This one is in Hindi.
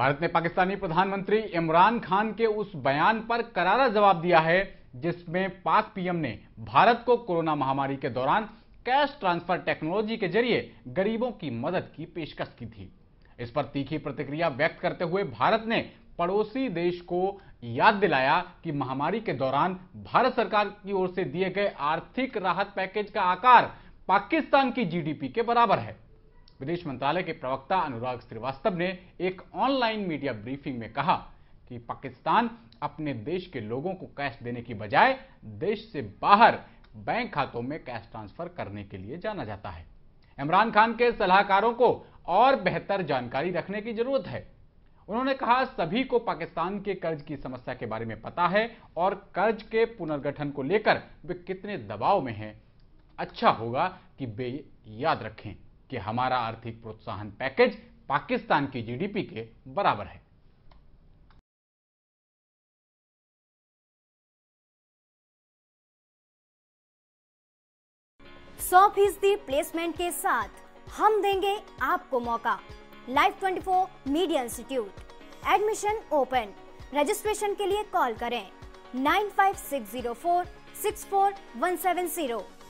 भारत ने पाकिस्तानी प्रधानमंत्री इमरान खान के उस बयान पर करारा जवाब दिया है जिसमें पाक पीएम ने भारत को कोरोना महामारी के दौरान कैश ट्रांसफर टेक्नोलॉजी के जरिए गरीबों की मदद की पेशकश की थी इस पर तीखी प्रतिक्रिया व्यक्त करते हुए भारत ने पड़ोसी देश को याद दिलाया कि महामारी के दौरान भारत सरकार की ओर से दिए गए आर्थिक राहत पैकेज का आकार पाकिस्तान की जीडीपी के बराबर है विदेश मंत्रालय के प्रवक्ता अनुराग श्रीवास्तव ने एक ऑनलाइन मीडिया ब्रीफिंग में कहा कि पाकिस्तान अपने देश के लोगों को कैश देने की बजाय देश से बाहर बैंक खातों में कैश ट्रांसफर करने के लिए जाना जाता है इमरान खान के सलाहकारों को और बेहतर जानकारी रखने की जरूरत है उन्होंने कहा सभी को पाकिस्तान के कर्ज की समस्या के बारे में पता है और कर्ज के पुनर्गठन को लेकर वे कितने दबाव में हैं अच्छा होगा कि वे याद रखें कि हमारा आर्थिक प्रोत्साहन पैकेज पाकिस्तान की जीडीपी के बराबर है सौ फीसदी प्लेसमेंट के साथ हम देंगे आपको मौका live 24 media institute admission open registration के लिए कॉल करें nine five six zero four six four one seven zero